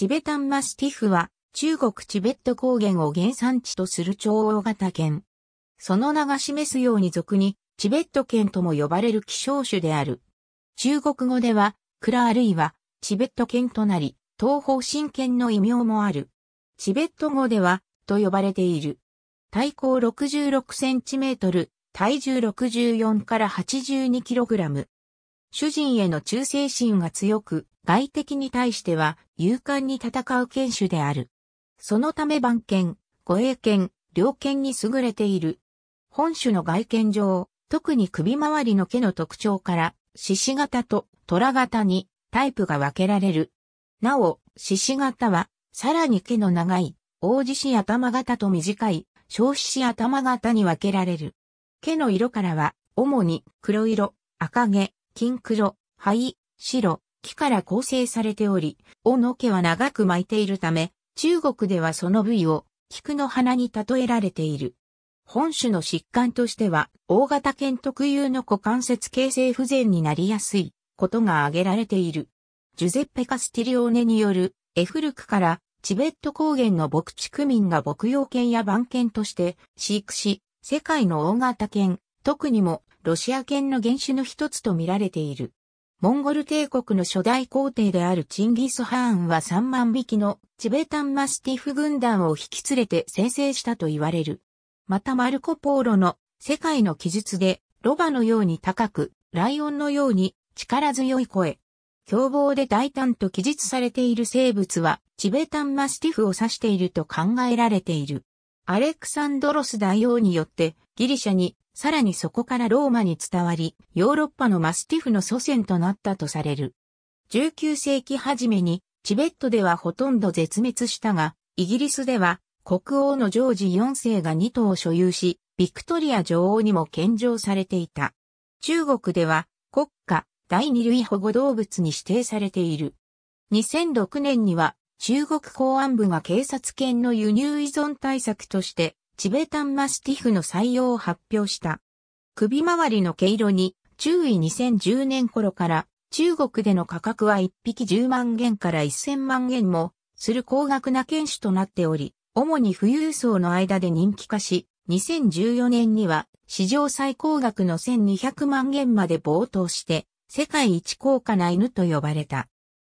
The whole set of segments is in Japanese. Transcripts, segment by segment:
チベタンマスティフは、中国チベット高原を原産地とする超大型犬。その名が示すように俗に、チベット犬とも呼ばれる希少種である。中国語では、クラあるいは、チベット犬となり、東方神犬の異名もある。チベット語では、と呼ばれている。体高6 6トル、体重64から 82kg。主人への忠誠心が強く、外敵に対しては勇敢に戦う剣種である。そのため番犬、護衛犬、両犬に優れている。本種の外見上、特に首周りの毛の特徴から、獅子型と虎型にタイプが分けられる。なお、獅子型は、さらに毛の長い、大獅子頭型と短い、小獅子頭型に分けられる。毛の色からは、主に黒色、赤毛、金黒、灰、白、木から構成されており、尾の毛は長く巻いているため、中国ではその部位を菊の花に例えられている。本種の疾患としては、大型犬特有の股関節形成不全になりやすいことが挙げられている。ジュゼッペ・カスティリオーネによる、エフルクからチベット高原の牧畜民が牧羊犬や番犬として飼育し、世界の大型犬、特にもロシア犬の原種の一つと見られている。モンゴル帝国の初代皇帝であるチンギス・ハーンは3万匹のチベタンマスティフ軍団を引き連れて生成したと言われる。またマルコ・ポーロの世界の記述でロバのように高く、ライオンのように力強い声。凶暴で大胆と記述されている生物はチベタンマスティフを指していると考えられている。アレクサンドロス大王によってギリシャにさらにそこからローマに伝わり、ヨーロッパのマスティフの祖先となったとされる。19世紀初めに、チベットではほとんど絶滅したが、イギリスでは、国王のジョージ4世が2頭を所有し、ビクトリア女王にも献上されていた。中国では、国家、第二類保護動物に指定されている。2006年には、中国公安部が警察犬の輸入依存対策として、チベタンマスティフの採用を発表した。首周りの毛色に注意2010年頃から中国での価格は1匹10万元から1000万元もする高額な犬種となっており、主に富裕層の間で人気化し、2014年には史上最高額の1200万元まで冒頭して、世界一高価な犬と呼ばれた。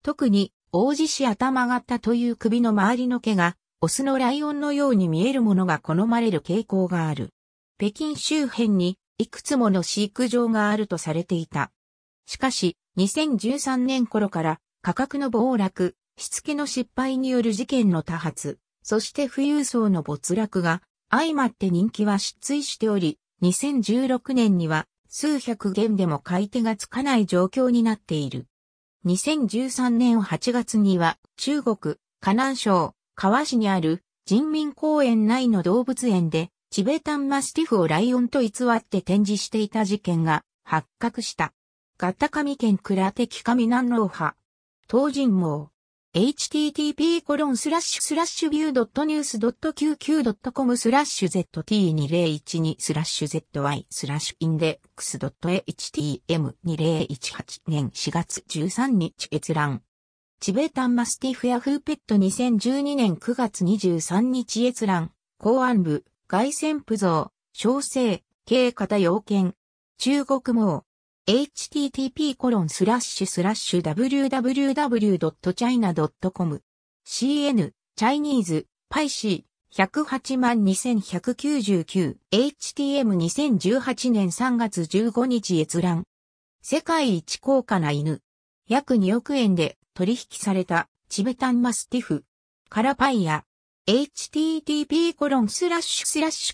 特に、王子氏頭型という首の周りの毛がオスのライオンのように見えるものが好まれる傾向がある。北京周辺にいくつもの飼育場があるとされていた。しかし、2013年頃から価格の暴落、しつけの失敗による事件の多発、そして富裕層の没落が相まって人気は失墜しており、2016年には数百元でも買い手がつかない状況になっている。2013年8月には中国、河南省、川市にある人民公園内の動物園で、チベタンマスティフをライオンと偽って展示していた事件が発覚した。ガッタカミ県クラテキカミナンロ老ハ。東尋網。http コロンスラッシュスラッシュビュードットニュースドットドットコムスラッシュ ZT2012 スラッシュ ZY スラッシュインデックスドット HTM2018 年4月13日閲覧。チベタンマスティフヤフーペット2012年9月23日閲覧、公安部、外旋部像、小生、経型要件、中国網、http コロンスラッシュスラッシュ www.china.com cn チャイニーズパイシー108万 2199HTM2018 年3月15日閲覧世界一高価な犬約2億円で取引されたチベタンマスティフ、カラパイア、http://karpaia.com コロンススララッッシシュュスラッシ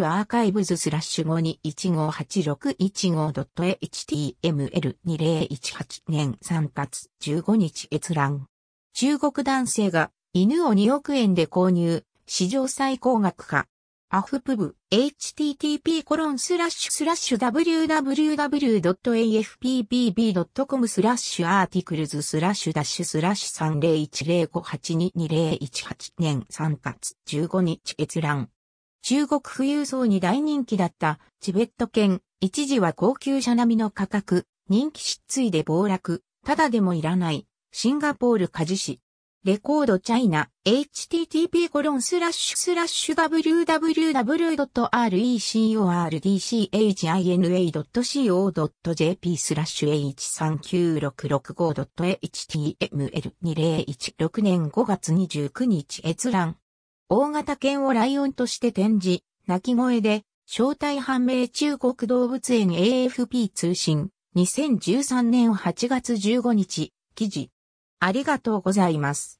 ュアーカイブズスラッシュ5に 158615.html2018 年3月15日閲覧。中国男性が犬を2億円で購入、史上最高額か。アフプブ http コロンスラッシュスラッシュ www.afpbb.com スラッシュアーティクルズスラッシュダッシュスラッシュ301058222018年3月15日閲覧。中国富裕層に大人気だったチベット犬、一時は高級車並みの価格、人気失墜で暴落、ただでもいらない、シンガポール家事市。レコードチャイナ、http://www.recordchina.co.jp スラッシュ H39665.html2016 年5月29日閲覧。大型犬をライオンとして展示、鳴き声で、正体判明中国動物園 AFP 通信、2013年8月15日、記事。ありがとうございます。